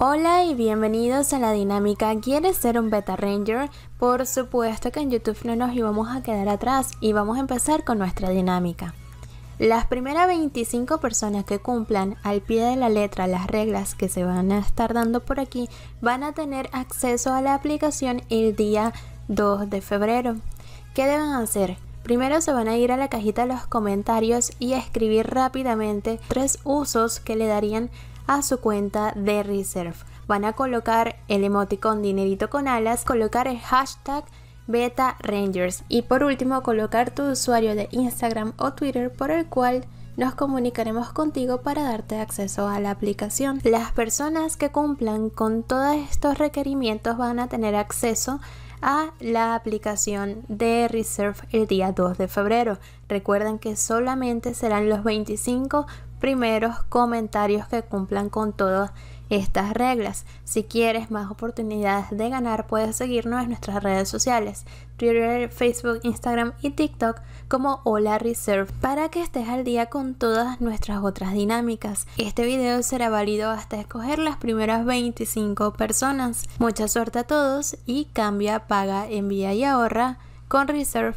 Hola y bienvenidos a la dinámica ¿Quieres ser un Beta Ranger? Por supuesto que en YouTube no nos íbamos a quedar atrás y vamos a empezar con nuestra dinámica. Las primeras 25 personas que cumplan al pie de la letra las reglas que se van a estar dando por aquí van a tener acceso a la aplicación el día 2 de febrero. ¿Qué deben hacer? Primero se van a ir a la cajita de los comentarios y escribir rápidamente tres usos que le darían a su cuenta de Reserve. Van a colocar el emoticon dinerito con alas, colocar el hashtag Beta Rangers y por último colocar tu usuario de Instagram o Twitter por el cual nos comunicaremos contigo para darte acceso a la aplicación. Las personas que cumplan con todos estos requerimientos van a tener acceso a la aplicación de Reserve el día 2 de febrero. Recuerden que solamente serán los 25 primeros comentarios que cumplan con todas estas reglas. Si quieres más oportunidades de ganar, puedes seguirnos en nuestras redes sociales, Twitter, Facebook, Instagram y TikTok como Hola Reserve para que estés al día con todas nuestras otras dinámicas. Este video será válido hasta escoger las primeras 25 personas. Mucha suerte a todos y cambia, paga, envía y ahorra con Reserve.